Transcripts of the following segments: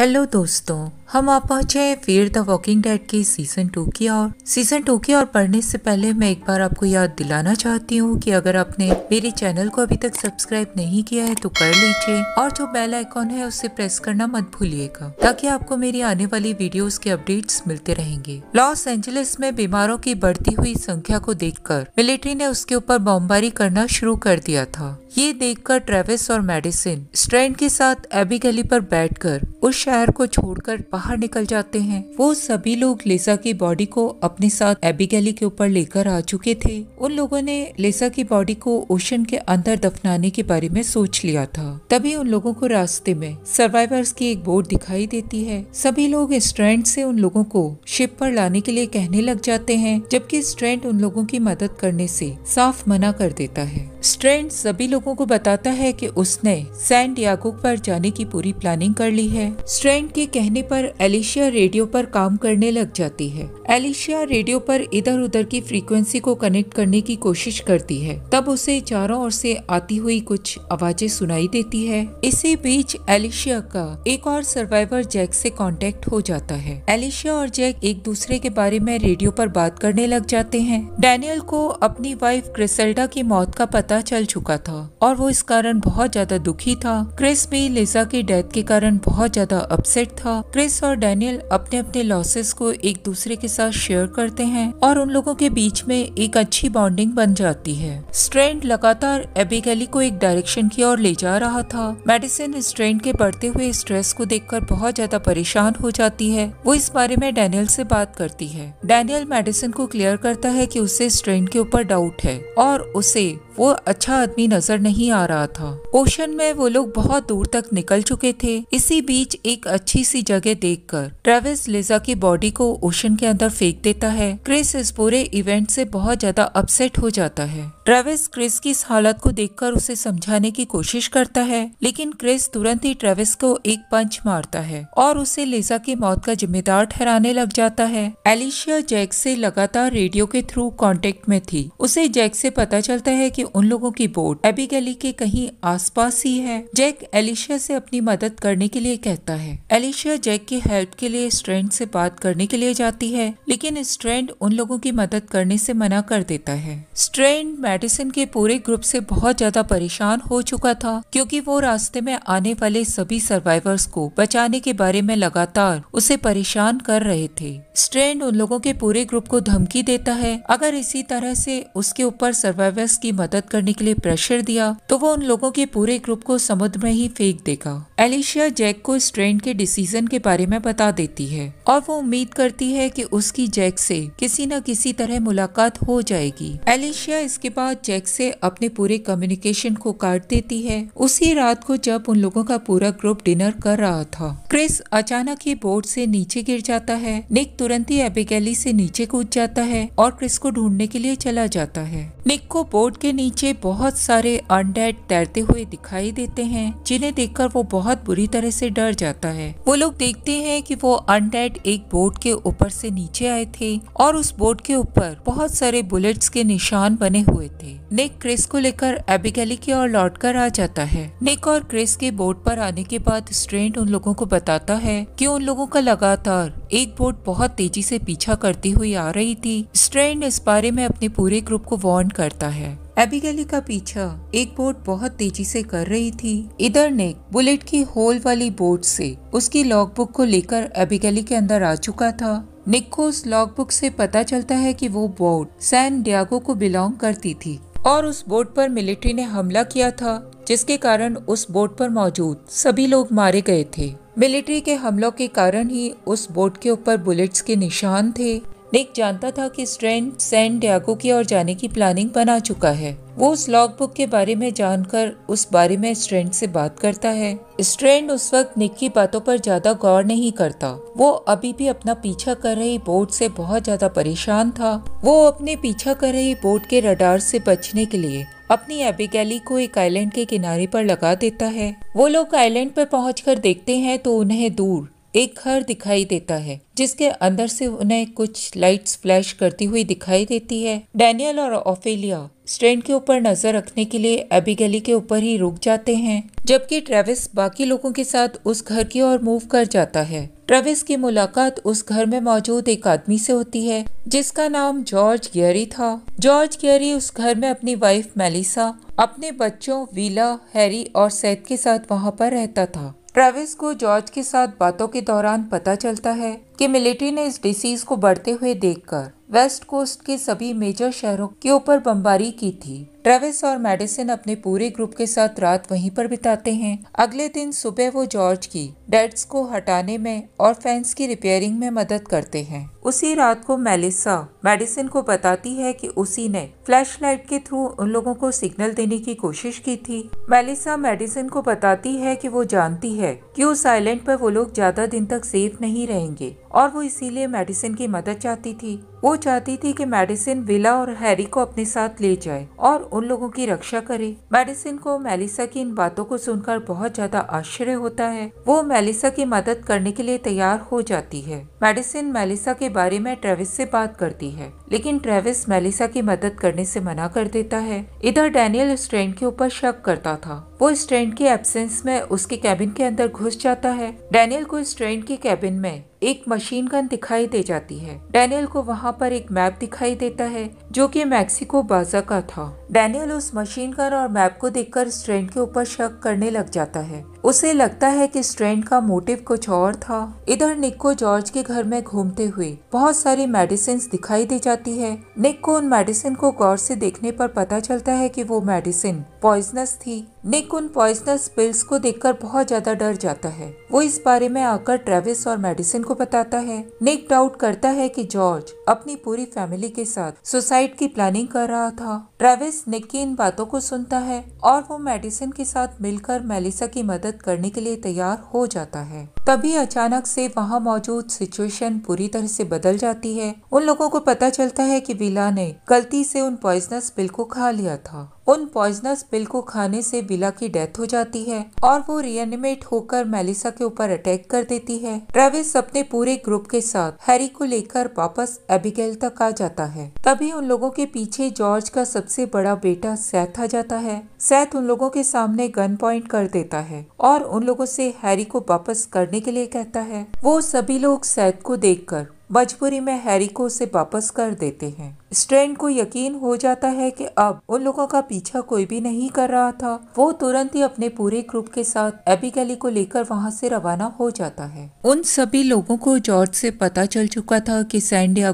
hello दोस्तों हम आप पहुंचे हैं फेयर द वॉकिंग डेड के सीजन टू की और सीजन टू की और पढ़ने से पहले मैं एक बार आपको याद दिलाना चाहती हूँ कि अगर आपने मेरे चैनल को अभी तक सब्सक्राइब नहीं किया है तो कर लीजिए और जो बेल आइकॉन है उसे प्रेस करना मत भूलिएगा ताकि आपको मेरी आने वाली वीडियो के अपडेट्स मिलते रहेंगे लॉस एंजलिस में बीमारों की बढ़ती हुई संख्या को देख मिलिट्री ने उसके ऊपर बमबारी करना शुरू कर दिया था ये देखकर ट्रेविस और मेडिसिन स्ट्रेंड के साथ एबी गली पर बैठकर उस शहर को छोड़कर बाहर निकल जाते हैं वो सभी लोग लेसा की बॉडी को अपने साथ एबिगैली के ऊपर लेकर आ चुके थे उन लोगों ने लेसा की बॉडी को ओशन के अंदर दफनाने के बारे में सोच लिया था तभी उन लोगों को रास्ते में सर्वाइवर्स की एक बोट दिखाई देती है सभी लोग स्ट्रेंड से उन लोगों को शिप पर लाने के लिए कहने लग जाते हैं जबकि स्ट्रेंड उन लोगों की मदद करने से साफ मना कर देता है स्ट्रेंड सभी लोगों को बताता है कि उसने सैन डियागो पर जाने की पूरी प्लानिंग कर ली है स्ट्रेंड के कहने पर एलिशिया रेडियो पर काम करने लग जाती है एलिशिया रेडियो पर इधर उधर की फ्रीक्वेंसी को कनेक्ट करने की कोशिश करती है तब उसे चारों ओर से आती हुई कुछ आवाजें सुनाई देती है इसी बीच एलिशिया का एक और सर्वाइवर जैक से कॉन्टेक्ट हो जाता है एलिशिया और जैक एक दूसरे के बारे में रेडियो पर बात करने लग जाते हैं डैनियल को अपनी वाइफ क्रिसल्डा की मौत का पता पता चल चुका था और वो इस कारण बहुत ज्यादा दुखी था क्रिस भी लिजा की डेथ के कारण बहुत ज्यादा अपसेट था क्रिस और डैनियल अपने अपने लॉसेस को एक दूसरे के साथ शेयर करते हैं और उन लोगों के बीच में एक अच्छी बॉन्डिंग बन जाती है स्ट्रेंड लगातार एबिकली को एक डायरेक्शन की ओर ले जा रहा था मेडिसिन स्ट्रेंड के बढ़ते हुए स्ट्रेस को देखकर बहुत ज्यादा परेशान हो जाती है वो इस बारे में डैनियल से बात करती है डैनियल मेडिसिन को क्लियर करता है कि उसे स्ट्रेंड के ऊपर डाउट है और उसे वो अच्छा आदमी नजर नहीं आ रहा था ओशन में वो लोग बहुत दूर तक निकल चुके थे इसी बीच एक अच्छी सी जगह देखकर ट्रेविस लिजा की बॉडी को ओशन के अंदर फेंक देता है क्रिस इस पूरे इवेंट से बहुत ज्यादा अपसेट हो जाता है ट्रेविस क्रिस की इस हालत को देखकर उसे समझाने की कोशिश करता है लेकिन क्रिस तुरंत ही ट्रेविस को एक पंच मारता है और उसे लिजा की मौत का जिम्मेदार ठहराने लग जाता है एलिशिया जैक से लगातार रेडियो के थ्रू कांटेक्ट में थी उसे जैक से पता चलता है कि उन लोगों की बोट एबिगैली के कहीं आसपास ही है जैक एलिशिया से अपनी मदद करने के लिए कहता है एलिशिया जैक की हेल्प के लिए स्ट्रेंड से बात करने के लिए जाती है लेकिन स्ट्रेंड उन लोगों की मदद करने से मना कर देता है स्ट्रेंड मेडिसिन के पूरे ग्रुप से बहुत ज्यादा परेशान हो चुका था क्योंकि वो रास्ते में आने वाले सभी सर्वाइवर्स को बचाने के बारे में लगातार उसे परेशान कर रहे थे स्ट्रेंड उन लोगों के पूरे ग्रुप को धमकी देता है अगर इसी तरह से उसके ऊपर सर्वाइवर्स की मदद मदद करने के लिए प्रेशर दिया तो वो उन लोगों के पूरे ग्रुप को समुद्र में ही फेंक देगा एलिशिया जैक को इस के डिसीजन के बारे में बता देती है और वो उम्मीद करती है कि उसकी जैक से किसी न किसी तरह मुलाकात हो जाएगी एलिशिया इसके बाद जैक से अपने पूरे कम्युनिकेशन को काट देती है उसी रात को जब उन लोगों का पूरा ग्रुप डिनर कर रहा था क्रिस अचानक ही बोर्ड से नीचे गिर जाता है निक तुरंत ही एबिकली से नीचे कूद जाता है और क्रिस को ढूंढने के लिए चला जाता है निक को बोर्ड के नीचे बहुत सारे अनडेड तैरते हुए दिखाई देते हैं जिन्हें देखकर वो बहुत बुरी तरह से डर जाता है वो लोग देखते हैं कि वो अनडेड एक बोट के ऊपर से नीचे आए थे और उस बोट के ऊपर बहुत सारे बुलेट्स के निशान बने हुए थे नेक क्रिस को लेकर एबिकली की ओर कर आ जाता है नेक और क्रिस के बोट पर आने के बाद स्ट्रेंट उन लोगों को बताता है कि उन लोगों का लगातार एक बोट बहुत तेजी से पीछा करती हुई आ रही थी स्ट्रेंट इस बारे में अपने पूरे ग्रुप को वार्न करता है एबिगेली का पीछा एक बोट बहुत तेजी से कर रही थी इधर ने बुलेट की होल वाली बोट से उसकी लॉग बुक को लेकर एबिगेली के अंदर आ चुका था निक को उस लॉग बुक से पता चलता है कि वो बोट सैन डियागो को बिलोंग करती थी और उस बोट पर मिलिट्री ने हमला किया था जिसके कारण उस बोट पर मौजूद सभी लोग मारे गए थे मिलिट्री के हमलों के कारण ही उस बोट के ऊपर बुलेट्स के निशान थे निक जानता था कि ट्रेन सैन डियागो की ओर जाने की प्लानिंग बना चुका है वो उस लॉग बुक के बारे में जानकर उस बारे में स्ट्रेंड से बात करता है स्ट्रेंड उस वक्त निक की बातों पर ज्यादा गौर नहीं करता वो अभी भी अपना पीछा कर रही बोट से बहुत ज्यादा परेशान था वो अपने पीछा कर रही बोट के रडार से बचने के लिए अपनी एबिगैली को एक आइलैंड के किनारे पर लगा देता है वो लोग आइलैंड पर पहुंचकर देखते हैं तो उन्हें दूर एक घर दिखाई देता है जिसके अंदर से उन्हें कुछ लाइट्स फ्लैश करती हुई दिखाई देती है डैनियल और ऑफेलिया स्ट्रेंड के ऊपर नजर रखने के लिए गली के ऊपर ही रुक जाते हैं जबकि ट्रेविस बाकी लोगों के साथ उस घर की ओर मूव कर जाता है ट्रेविस की मुलाकात उस घर में मौजूद एक आदमी से होती है जिसका नाम जॉर्ज गियरी था जॉर्ज गियरी उस घर में अपनी वाइफ मेलिसा अपने बच्चों वीला हैरी और सैद के साथ वहाँ पर रहता था ट्रेविस को जॉर्ज के साथ बातों के दौरान पता चलता है कि मिलिट्री ने इस डिसीज को बढ़ते हुए देखकर वेस्ट कोस्ट के सभी मेजर शहरों के ऊपर बमबारी की थी ट्रेविस और मेडिसिन अपने पूरे ग्रुप के साथ रात वहीं पर बिताते हैं अगले दिन सुबह वो जॉर्ज की डेड्स को हटाने में और फैंस की रिपेयरिंग में मदद करते हैं उसी रात को मेलिसा मेडिसिन को बताती है कि उसी ने फ्लैशलाइट के थ्रू उन लोगों को सिग्नल देने की कोशिश की थी मेलिसा मेडिसिन को बताती है कि वो जानती है कि उस आइलैंड पर वो लोग ज्यादा दिन तक सेफ नहीं रहेंगे और वो इसीलिए मेडिसिन की मदद चाहती थी वो चाहती थी कि मेडिसिन विला और हैरी को अपने साथ ले जाए और उन लोगों की रक्षा करे मेडिसिन को मेलिसा की इन बातों को सुनकर बहुत ज्यादा आश्चर्य होता है वो मेलिसा की मदद करने के लिए तैयार हो जाती है मेडिसिन मेलिसा के बारे में ट्रेविस से बात करती है लेकिन ट्रेविस मेलिसा की मदद करने से मना कर देता है इधर डैनियल स्ट्रेंड के ऊपर शक करता था वो स्ट्रेंड के एबसेंस में उसके कैबिन के अंदर घुस जाता है डैनियल को स्ट्रेंड के कैबिन में एक मशीन गन दिखाई दे जाती है डैनियल को वहाँ यहाँ पर एक मैप दिखाई देता है जो कि मैक्सिको बाजा का था डैनियल उस मशीन गन और मैप को देखकर स्ट्रेंड के ऊपर शक करने लग जाता है उसे लगता है कि स्ट्रेंड का मोटिव कुछ और था इधर निक को जॉर्ज के घर में घूमते हुए बहुत सारी मेडिसिन दिखाई दी जाती है निक को उन मेडिसिन को गौर से देखने पर पता चलता है कि वो मेडिसिन पॉइजनस थी निक उन पॉइजनस पिल्स को देखकर बहुत ज्यादा डर जाता है वो इस बारे में आकर ट्रेविस और मेडिसिन को बताता है निक डाउट करता है कि जॉर्ज अपनी पूरी फैमिली के साथ सुसाइड की प्लानिंग कर रहा था ट्रेविस निक की इन बातों को सुनता है और वो मेडिसिन के साथ मिलकर मेलिसा की मदद मदद करने के लिए तैयार हो जाता है तभी अचानक से वहाँ मौजूद सिचुएशन पूरी तरह से बदल जाती है उन लोगों को पता चलता है कि विला ने गलती से उन पॉइजनस पिल को खा लिया था उन पॉइजनस पिल को खाने से बिला की डेथ हो जाती है और वो रियनिमेट होकर मेलिसा के ऊपर अटैक कर देती है ट्रेविस अपने पूरे ग्रुप के साथ हैरी को लेकर वापस एबिगेल तक आ जाता है तभी उन लोगों के पीछे जॉर्ज का सबसे बड़ा बेटा सैथ आ जाता है सैथ उन लोगों के सामने गन पॉइंट कर देता है और उन लोगों से हैरी को वापस करने के लिए कहता है वो सभी लोग सैथ को देख मजबूरी में हैरी को उसे वापस कर देते हैं स्ट्रेंड को यकीन हो जाता है कि अब उन लोगों का पीछा कोई भी नहीं कर रहा था वो तुरंत ही अपने पूरे ग्रुप के साथ एबिगली को लेकर वहाँ से रवाना हो जाता है उन सभी लोगों को जॉर्ज से पता चल चुका था कि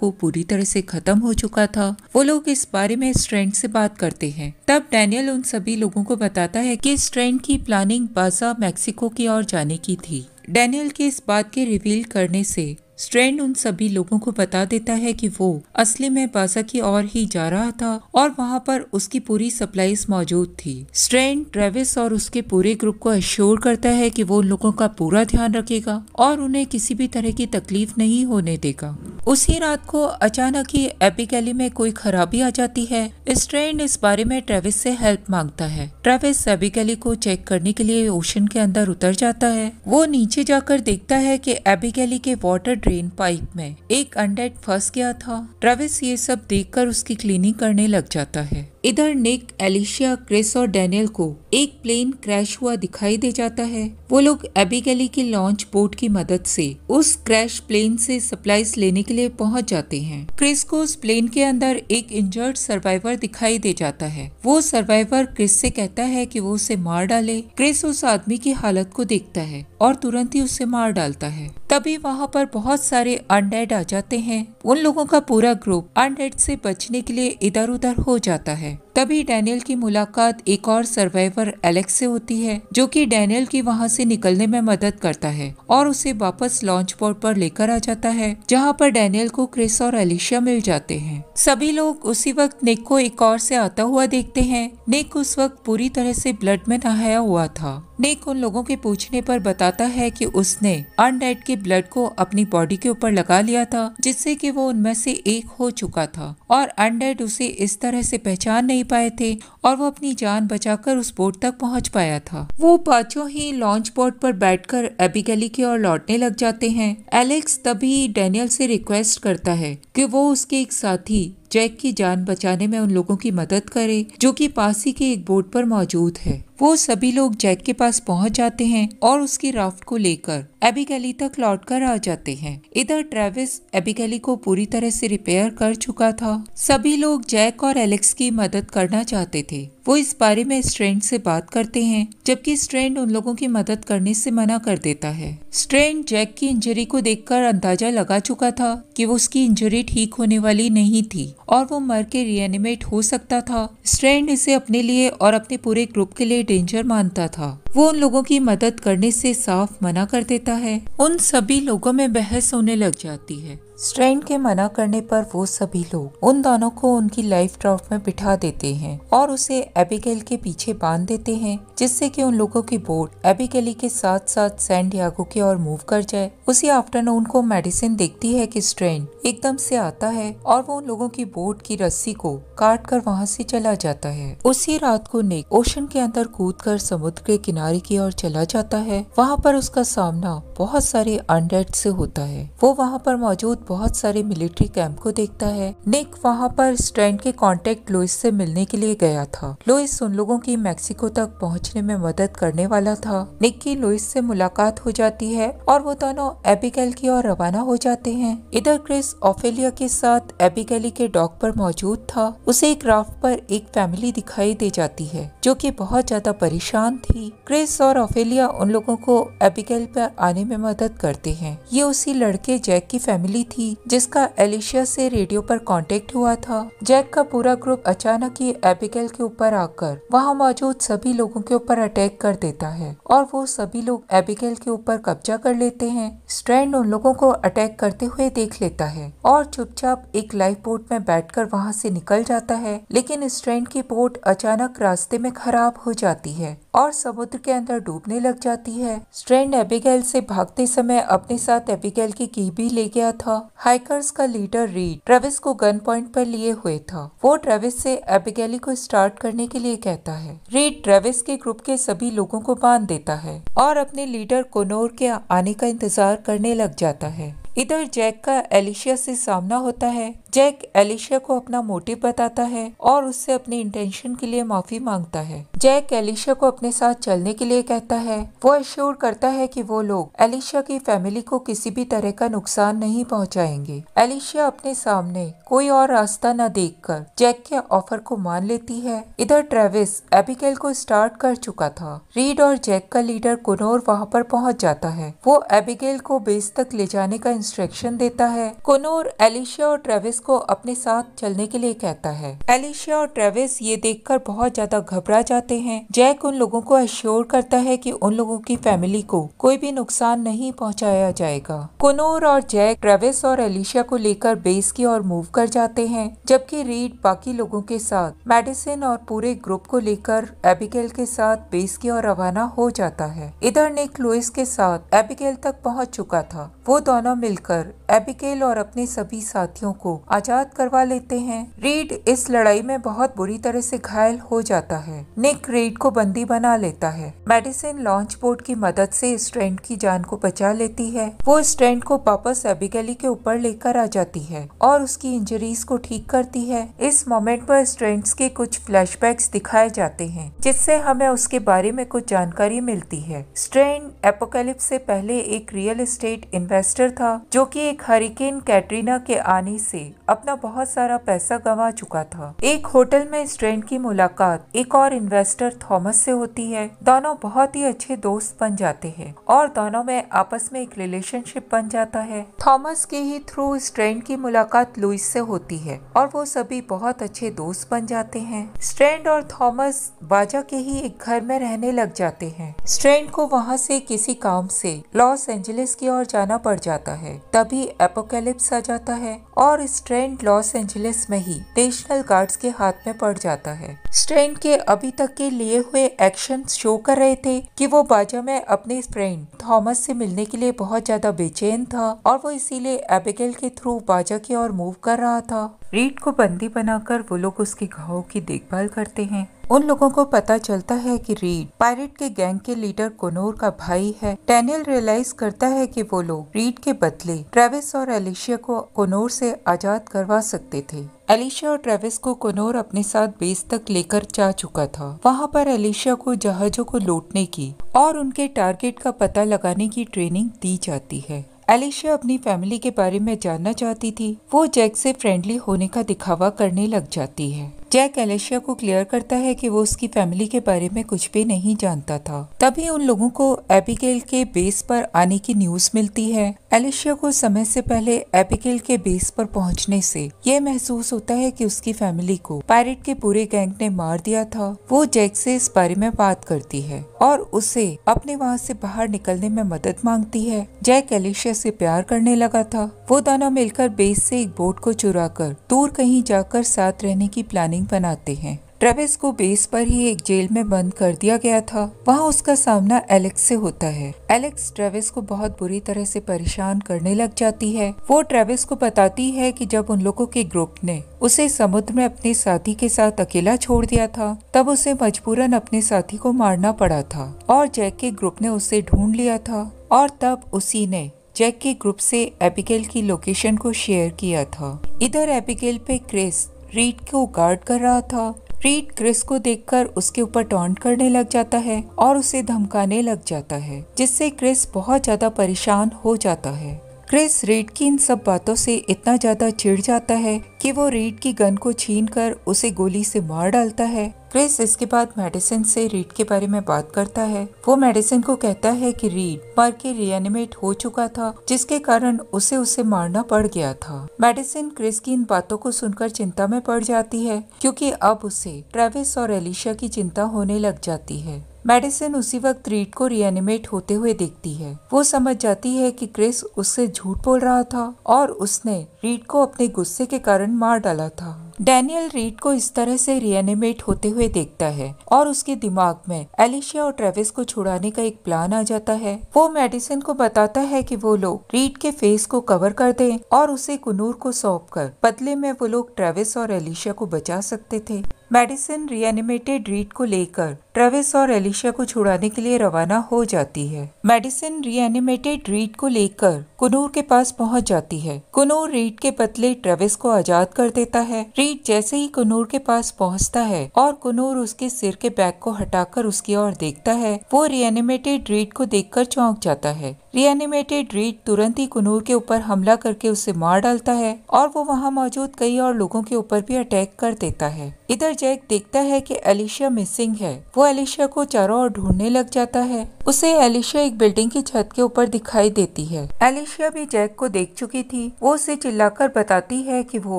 को पूरी तरह से खत्म हो चुका था वो लोग इस बारे में स्ट्रेंड से बात करते हैं तब डैनियल उन सभी लोगों को बताता है की स्ट्रेंड की प्लानिंग बाजा मैक्सिको की ओर जाने की थी डैनियल के इस बात के रिवील करने से स्ट्रैंड उन सभी लोगों को बता देता है कि वो असली में बासा की ओर ही जा रहा था और वहाँ पर उसकी पूरी सप्लाईज मौजूद थी स्ट्रैंड ट्रेविस और उसके पूरे ग्रुप को अश्योर करता है कि वो लोगों का पूरा ध्यान रखेगा और उन्हें किसी भी तरह की तकलीफ नहीं होने देगा उसी रात को अचानक ही एपिकली में कोई खराबी आ जाती है स्ट्रैंड इस बारे में ट्रेविस से हेल्प मांगता है ट्रेविस एबिकली को चेक करने के लिए ओशन के अंदर उतर जाता है वो नीचे जाकर देखता है कि एबिकली के वाटर ड्रेन पाइप में एक अंडेड फंस गया था ट्रेविस ये सब देखकर उसकी क्लीनिंग करने लग जाता है इधर निक एलिशिया क्रिस और डेनियल को एक प्लेन क्रैश हुआ दिखाई दे जाता है वो लोग एबिगली की लॉन्च बोट की मदद से उस क्रैश प्लेन से सप्लाईज लेने के लिए पहुंच जाते हैं क्रिस को उस प्लेन के अंदर एक इंजर्ड सर्वाइवर दिखाई दे जाता है वो सर्वाइवर क्रिस से कहता है कि वो उसे मार डाले क्रिस उस आदमी की हालत को देखता है और तुरंत ही उसे मार डालता है तभी वहाँ पर बहुत सारे अनडेड आ जाते हैं उन लोगों का पूरा ग्रुप अनडेड से बचने के लिए इधर उधर हो जाता है तभी डैनियल की मुलाकात एक और सर्वाइवर एलेक्स से होती है जो कि डैनियल की वहां से निकलने में मदद करता है और उसे वापस लॉन्च पोर्ट पर लेकर आ जाता है जहां पर डैनियल को क्रिस और एलिशिया मिल जाते हैं सभी लोग उसी वक्त नेक को एक और से आता हुआ देखते हैं नेक उस वक्त पूरी तरह से ब्लड में नहाया हुआ था नेक उन लोगों के पूछने पर बताता है कि उसने अनडेड के ब्लड को अपनी बॉडी के ऊपर लगा लिया था जिससे कि वो उनमें से एक हो चुका था और अनडेड उसे इस तरह से पहचान नहीं पाए थे और वो अपनी जान बचाकर उस बोट तक पहुंच पाया था वो पांचों ही लॉन्च बोट पर बैठकर एबिगली की ओर लौटने लग जाते हैं एलेक्स तभी डेनियल से रिक्वेस्ट करता है कि वो उसके एक साथी जैक की जान बचाने में उन लोगों की मदद करे जो कि पासी के एक बोट पर मौजूद है वो सभी लोग जैक के पास पहुंच जाते हैं और उसकी राफ्ट को लेकर एबिगैली तक लौट कर आ जाते हैं इधर ट्रेविस एबिगैली को पूरी तरह से रिपेयर कर चुका था सभी लोग जैक और एलेक्स की मदद करना चाहते थे वो इस बारे में स्ट्रेंड से बात करते हैं जबकि स्ट्रेंड उन लोगों की मदद करने से मना कर देता है स्ट्रेंड जैक की इंजरी को देखकर अंदाजा लगा चुका था कि वो उसकी इंजरी ठीक होने वाली नहीं थी और वो मर के रियनिमेट हो सकता था स्ट्रेंड इसे अपने लिए और अपने पूरे ग्रुप के लिए डेंजर मानता था वो उन लोगों की मदद करने से साफ मना कर देता है उन सभी लोगों में बहस होने लग जाती है स्ट्रेन के मना करने पर वो सभी लोग उन दोनों को उनकी लाइफ ड्राफ्ट में बिठा देते हैं और उसे एबिगेल के पीछे बांध देते हैं जिससे कि उन लोगों की बोट एबिगेली के साथ साथ सैंडियागो की ओर मूव कर जाए उसी आफ्टरनून को मेडिसिन देखती है कि स्ट्रेन एकदम से आता है और वो उन लोगों की बोट की रस्सी को काट कर वहाँ से चला जाता है उसी रात को नेक ओशन के अंदर कूद कर समुद्र के किनारे की ओर चला जाता है वहाँ पर उसका सामना बहुत सारे अंडेट से होता है वो वहाँ पर मौजूद बहुत सारे मिलिट्री कैंप को देखता है निक वहाँ पर स्टैंड के कांटेक्ट लुइस से मिलने के लिए गया था लुइस उन लोगों की मैक्सिको तक पहुँचने में मदद करने वाला था निक की लुइस से मुलाकात हो जाती है और वो दोनों एपिकल की ओर रवाना हो जाते हैं इधर क्रिस ऑफेलिया के साथ एबिगेली के डॉक पर मौजूद था उसे एक राफ्ट पर एक फैमिली दिखाई दे जाती है जो की बहुत ज्यादा परेशान थी क्रिस और ऑफेलिया उन लोगों को एबिगेल पर आने में मदद करते हैं ये उसी लड़के जैक की फैमिली थी थी जिसका एलिशिया से रेडियो पर कांटेक्ट हुआ था जैक का पूरा ग्रुप अचानक ही एपिकल के ऊपर आकर वहाँ मौजूद सभी लोगों के ऊपर अटैक कर देता है और वो सभी लोग एपिकल के ऊपर कब्जा कर लेते हैं स्ट्रैंड उन लोगों को अटैक करते हुए देख लेता है और चुपचाप एक लाइफ बोट में बैठ कर वहाँ से निकल जाता है लेकिन स्ट्रैंड की बोट अचानक रास्ते में खराब हो जाती है और समुद्र के अंदर डूबने लग जाती है स्ट्रेंड एबिगेल से भागते समय अपने साथ एबिगेल की की भी ले गया था हाइकर्स का लीडर रीड ट्रेविस को गन पॉइंट पर लिए हुए था वो ट्रेविस से एबिगेली को स्टार्ट करने के लिए कहता है रीड ट्रेविस के ग्रुप के सभी लोगों को बांध देता है और अपने लीडर कोनोर के आने का इंतजार करने लग जाता है इधर जैक का एलिशिया से सामना होता है जैक एलिशिया को अपना मोटिव बताता है और उससे अपने इंटेंशन के लिए माफी मांगता है जैक एलिशिया को अपने साथ चलने के लिए कहता है वो एश्योर करता है कि वो लोग एलिशिया की फैमिली को किसी भी तरह का नुकसान नहीं पहुंचाएंगे एलिशिया अपने सामने कोई और रास्ता न देखकर जैक के ऑफर को मान लेती है इधर ट्रेविस एबिगेल को स्टार्ट कर चुका था रीड और जैक का लीडर कुनोर वहाँ पर पहुँच जाता है वो एबिगेल को बेस तक ले जाने का इंस्ट्रक्शन देता है कुनोर एलिशिया और ट्रेविस को अपने साथ चलने के लिए कहता है एलिशिया और ट्रेविस ये देखकर बहुत ज्यादा घबरा जाते हैं जैक उन लोगों को एश्योर करता है कि उन लोगों की फैमिली को कोई भी नुकसान नहीं पहुंचाया जाएगा कुनोर और जैक ट्रेविस और एलिशिया को लेकर बेस की ओर मूव कर जाते हैं जबकि रीड बाकी लोगों के साथ मेडिसिन और पूरे ग्रुप को लेकर एबिकेल के साथ बेस की ओर रवाना हो जाता है इधर निक लुइस के साथ एबिकेल तक पहुंच चुका था वो दोनों मिलकर एबिकेल और अपने सभी साथियों को आजाद करवा लेते हैं रीड इस लड़ाई में बहुत बुरी तरह से घायल हो जाता है निक रीड को बंदी बना लेता है मेडिसिन लॉन्च बोर्ड की मदद से स्ट्रेंड की जान को बचा लेती है वो स्ट्रेंड को वापस एबिकली के ऊपर लेकर आ जाती है और उसकी इंजरीज को ठीक करती है इस मोमेंट पर स्ट्रेंड के कुछ फ्लैश दिखाए जाते हैं जिससे हमें उसके बारे में कुछ जानकारी मिलती है स्ट्रेंड एपोकेलिप से पहले एक रियल इस्टेट इन्वेस्टर था जो की एक हरिकेन कैटरीना के आने से अपना बहुत सारा पैसा गंवा चुका था एक होटल में स्ट्रेंड की मुलाकात एक और इन्वेस्टर थॉमस से होती है दोनों बहुत ही अच्छे दोस्त बन जाते हैं और दोनों में आपस में एक रिलेशनशिप बन जाता है थॉमस के ही थ्रू स्ट्रेन की मुलाकात लुइस से होती है और वो सभी बहुत अच्छे दोस्त बन जाते हैं स्ट्रेंड और थॉमस बाजा के ही एक घर में रहने लग जाते हैं स्ट्रेंड को वहाँ से किसी काम से लॉस एंजलिस की ओर जाना पड़ जाता है तभी एपोकेलिप्स आ जाता है और स्ट्रेंड स्ट्रेंड लॉस एंजलिस में ही नेशनल गार्ड्स के हाथ में पड़ जाता है स्ट्रेंड के अभी तक के लिए हुए एक्शन शो कर रहे थे कि वो बाजा में अपने फ्रेंड थॉमस से मिलने के लिए बहुत ज्यादा बेचैन था और वो इसीलिए एबिगेल के थ्रू बाजा की ओर मूव कर रहा था रीड को बंदी बनाकर वो लोग उसके घाव की देखभाल करते हैं उन लोगों को पता चलता है कि रीड पायरेट के गैंग के लीडर कोनोर का भाई है टैनियल रियलाइज करता है कि वो लोग रीड के बदले ट्रेविस और एलिशिया को कोनोर से आजाद करवा सकते थे एलिशिया और ट्रेविस को कोनोर अपने साथ बेस तक लेकर जा चुका था वहाँ पर एलिशिया को जहाजों को लूटने की और उनके टारगेट का पता लगाने की ट्रेनिंग दी जाती है एलिशिया अपनी फैमिली के बारे में जानना चाहती थी वो जैक से फ्रेंडली होने का दिखावा करने लग जाती है जैक एलेशिया को क्लियर करता है कि वो उसकी फैमिली के बारे में कुछ भी नहीं जानता था तभी उन लोगों को एपिकेल के बेस पर आने की न्यूज मिलती है एलेशिया को समय से पहले एपिकेल के बेस पर पहुंचने से यह महसूस होता है कि उसकी फैमिली को पायरेट के पूरे गैंग ने मार दिया था वो जैक से इस बारे में बात करती है और उसे अपने वहाँ से बाहर निकलने में मदद मांगती है जैक एलेशिया से प्यार करने लगा था वो दोनों मिलकर बेस से एक बोट को चुरा दूर कहीं जाकर साथ रहने की प्लानिंग ड्राइंग बनाते हैं ट्रेविस को बेस पर ही एक जेल में बंद कर दिया गया था वहाँ उसका सामना एलेक्स से होता है एलेक्स ट्रेविस को बहुत बुरी तरह से परेशान करने लग जाती है वो ट्रेविस को बताती है कि जब उन लोगों के ग्रुप ने उसे समुद्र में अपने साथी के साथ अकेला छोड़ दिया था तब उसे मजबूरन अपने साथी को मारना पड़ा था और जैक के ग्रुप ने उसे ढूंढ लिया था और तब उसी ने जैक के ग्रुप से एपिकेल की लोकेशन को शेयर किया था इधर एपिकेल पे क्रिस रीड को गार्ड कर रहा था रीड क्रिस को देखकर उसके ऊपर टॉन्ट करने लग जाता है और उसे धमकाने लग जाता है जिससे क्रिस बहुत ज्यादा परेशान हो जाता है क्रिस रीड की इन सब बातों से इतना ज्यादा चिढ़ जाता है कि वो रीड की गन को छीनकर उसे गोली से मार डालता है क्रिस इसके बाद मेडिसिन से रीड के बारे में बात करता है वो मेडिसिन को कहता है कि रीड मर के रियनिमेट हो चुका था जिसके कारण उसे उसे मारना पड़ गया था मेडिसिन क्रिस की इन बातों को सुनकर चिंता में पड़ जाती है क्योंकि अब उसे ट्रेविस और एलिशा की चिंता होने लग जाती है मेडिसिन उसी वक्त रीड को रियनिमेट होते हुए देखती है वो समझ जाती है कि क्रिस उससे झूठ बोल रहा था और उसने रीड को अपने गुस्से के कारण मार डाला था डैनियल रीड को इस तरह से रियनिमेट होते हुए देखता है और उसके दिमाग में एलिशिया और ट्रेविस को छुड़ाने का एक प्लान आ जाता है वो मेडिसिन को बताता है कि वो लोग रीड के फेस को कवर कर दें और उसे कुनूर को सौंप कर बदले में वो लोग ट्रेविस और एलिशिया को बचा सकते थे मेडिसिन रियनिमेटेड रीड को लेकर ट्रेविस और एलिशा को छुड़ाने के लिए रवाना हो जाती है मेडिसिन रिएनिमेटेड रीड को लेकर कुनूर के पास पहुंच जाती है कुनूर रीड के पतले ट्रेविस को आजाद कर देता है रीड जैसे ही कुनूर के पास पहुंचता है और कुनूर उसके सिर के बैग को हटाकर उसकी ओर देखता है वो रियनिमेटेड रीड को देखकर चौंक जाता है रिएनिमेटेड रीड तुरंत ही कुनूर के ऊपर हमला करके उसे मार डालता है और वो वहाँ मौजूद कई और लोगों के ऊपर भी अटैक कर देता है इधर जैक देखता है कि एलिशिया मिसिंग है वो एलिशिया को चारों ओर ढूंढने लग जाता है उसे एलिशिया एक बिल्डिंग की छत के ऊपर दिखाई देती है एलिशिया भी जैक को देख चुकी थी वो उसे चिल्लाकर बताती है कि वो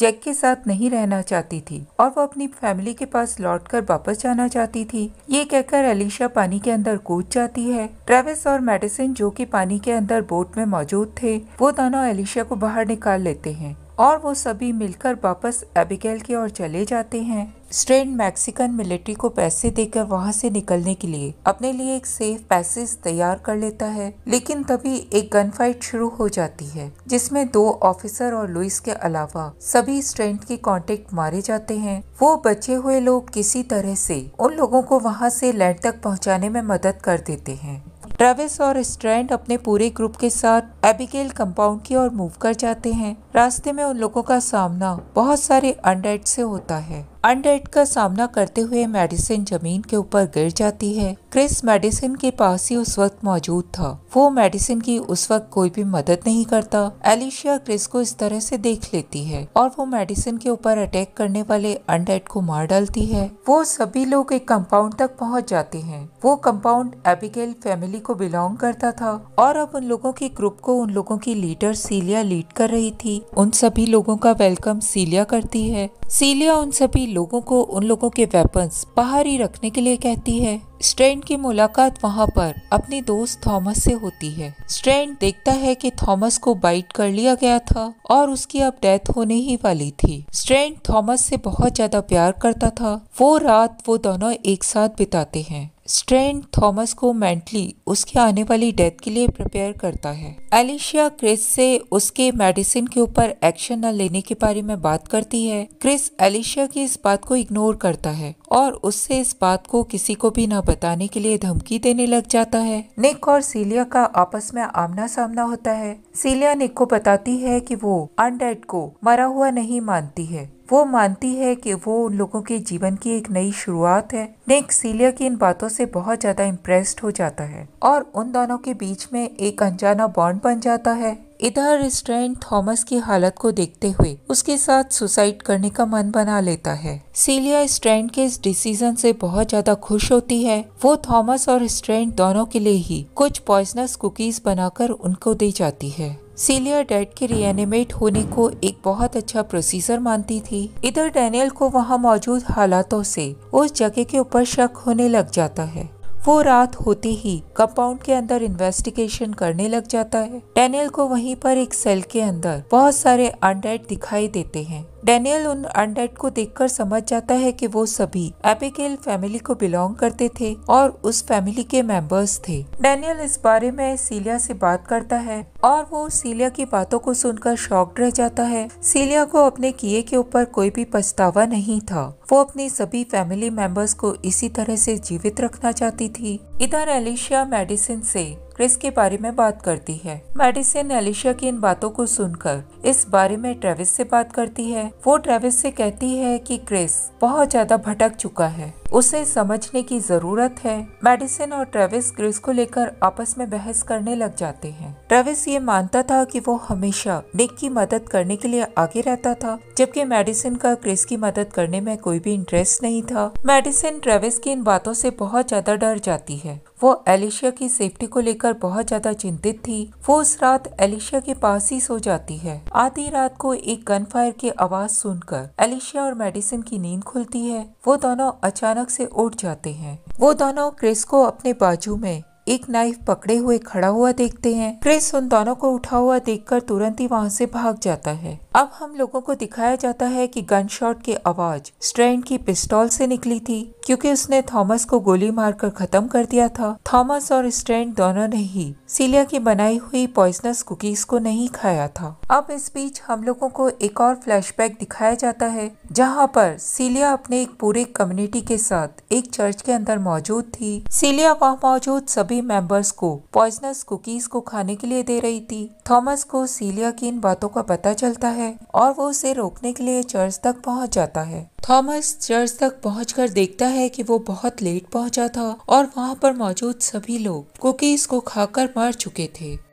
जैक के साथ नहीं रहना चाहती थी और वो अपनी फैमिली के पास लौटकर वापस जाना चाहती थी ये कहकर एलिशिया पानी के अंदर कूद जाती है ट्रेविस और मेडिसिन जो की पानी के अंदर बोट में मौजूद थे वो दोनों एलिशिया को बाहर निकाल लेते हैं और वो सभी मिलकर वापस एबिकेल की ओर चले जाते हैं स्ट्रेन मैक्सिकन मिलिट्री को पैसे देकर वहां से निकलने के लिए अपने लिए एक सेफ पैसेज तैयार कर लेता है लेकिन तभी एक गन फाइट शुरू हो जाती है जिसमें दो ऑफिसर और लुइस के अलावा सभी स्ट्रेंट के कांटेक्ट मारे जाते हैं वो बचे हुए लोग किसी तरह से उन लोगों को वहां से लैंड तक पहुंचाने में मदद कर देते हैं ट्रेविस और स्ट्रैंड अपने पूरे ग्रुप के साथ एबिगेल कंपाउंड की ओर मूव कर जाते हैं रास्ते में उन लोगों का सामना बहुत सारे अंडेड से होता है अंडेड का सामना करते हुए मेडिसिन जमीन के ऊपर गिर जाती है क्रिस मेडिसिन के पास ही उस वक्त मौजूद था वो मेडिसिन की उस वक्त कोई भी मदद नहीं करता एलिशिया क्रिस को इस तरह से देख लेती है और वो मेडिसिन के ऊपर अटैक करने वाले अंडेड को मार डालती है वो सभी लोग एक कंपाउंड तक पहुँच जाते हैं वो कंपाउंड एबिगेल फैमिली को बिलोंग करता था और अब उन लोगों के ग्रुप को उन लोगों की लीडर सीलिया लीड कर रही थी उन सभी लोगों का वेलकम सीलिया करती है सीलिया उन सभी लोगों को उन लोगों के वेपन्स बाहर ही रखने के लिए कहती है स्ट्रेंड की मुलाकात वहाँ पर अपने दोस्त थॉमस से होती है स्ट्रेंड देखता है कि थॉमस को बाइट कर लिया गया था और उसकी अब डेथ होने ही वाली थी स्ट्रेंड थॉमस से बहुत ज्यादा प्यार करता था वो रात वो दोनों एक साथ बिताते हैं स्ट्रेन थॉमस को मेंटली उसके आने वाली डेथ के लिए प्रिपेयर करता है एलिशिया क्रिस से उसके मेडिसिन के ऊपर एक्शन न लेने के बारे में बात करती है क्रिस एलिशिया की इस बात को इग्नोर करता है और उससे इस बात को किसी को भी न बताने के लिए धमकी देने लग जाता है निक और सीलिया का आपस में आमना सामना होता है सीलिया निक को बताती है की वो अनडेड को मरा हुआ नहीं मानती है वो मानती है कि वो उन लोगों के जीवन की एक नई शुरुआत है निक सीलिया की इन बातों से बहुत ज़्यादा इम्प्रेस्ड हो जाता है और उन दोनों के बीच में एक अनजाना बॉन्ड बन जाता है इधर स्ट्रेन थॉमस की हालत को देखते हुए उसके साथ सुसाइड करने का मन बना लेता है सीलिया स्ट्रेंड के इस डिसीजन से बहुत ज्यादा खुश होती है वो थॉमस और स्ट्रेंड दोनों के लिए ही कुछ पॉइजनस कुकीज बनाकर उनको दे जाती है सीलिया डेड के रियनिमेट होने को एक बहुत अच्छा प्रोसीजर मानती थी इधर डैनियल को वहाँ मौजूद हालातों से उस जगह के ऊपर शक होने लग जाता है वो रात होते ही कंपाउंड के अंदर इन्वेस्टिगेशन करने लग जाता है डैनियल को वहीं पर एक सेल के अंदर बहुत सारे अंडेड दिखाई देते हैं डैनियल उन अंडेड को देखकर समझ जाता है कि वो सभी एपिकेल फैमिली को बिलोंग करते थे और उस फैमिली के मेंबर्स थे डैनियल इस बारे में सीलिया से बात करता है और वो सीलिया की बातों को सुनकर शॉक्ड रह जाता है सीलिया को अपने किए के ऊपर कोई भी पछतावा नहीं था वो अपनी सभी फैमिली मेंबर्स को इसी तरह से जीवित रखना चाहती थी इधर एलिशिया मेडिसिन से क्रिस के बारे में बात करती है मेडिसिन एलिशिया की इन बातों को सुनकर इस बारे में ट्रेविस से बात करती है वो ट्रेविस से कहती है कि क्रिस बहुत ज्यादा भटक चुका है उसे समझने की जरूरत है मेडिसिन और ट्रेविस क्रिस को लेकर आपस में बहस करने लग जाते हैं ट्रेविस ये मानता था कि वो हमेशा निक की मदद करने के लिए आगे रहता था जबकि मेडिसिन का क्रिस की मदद करने में कोई भी इंटरेस्ट नहीं था मेडिसिन ट्रेविस की इन बातों से बहुत ज्यादा डर जाती है है वो एलिशिया की सेफ्टी को लेकर बहुत ज्यादा चिंतित थी वो उस रात एलिशिया के पास ही सो जाती है आधी रात को एक गन फायर की आवाज सुनकर एलिशिया और मेडिसिन की नींद खुलती है वो दोनों अचानक से उठ जाते हैं वो दोनों क्रिस को अपने बाजू में एक नाइफ पकड़े हुए खड़ा हुआ देखते हैं क्रिस उन दोनों को उठा हुआ देखकर तुरंत ही वहाँ से भाग जाता है अब हम लोगों को दिखाया जाता है कि गनशॉट की आवाज स्ट्रैंड की पिस्टॉल से निकली थी क्योंकि उसने थॉमस को गोली मारकर खत्म कर दिया था थॉमस और स्ट्रैंड दोनों ने ही सीलिया की बनाई हुई पॉइजनस कुकीज को नहीं खाया था अब इस बीच हम लोगों को एक और फ्लैशबैक दिखाया जाता है जहाँ पर सीलिया अपने एक पूरे कम्युनिटी के साथ एक चर्च के अंदर मौजूद थी सीलिया वहाँ मौजूद सभी फैमिली मेंबर्स को पॉइजनस कुकीज को खाने के लिए दे रही थी थॉमस को सीलिया की इन बातों का पता चलता है और वो उसे रोकने के लिए चर्च तक पहुंच जाता है थॉमस चर्च तक पहुँच देखता है कि वो बहुत लेट पहुंचा था और वहां पर मौजूद सभी लोग कुकीज को खाकर मर चुके थे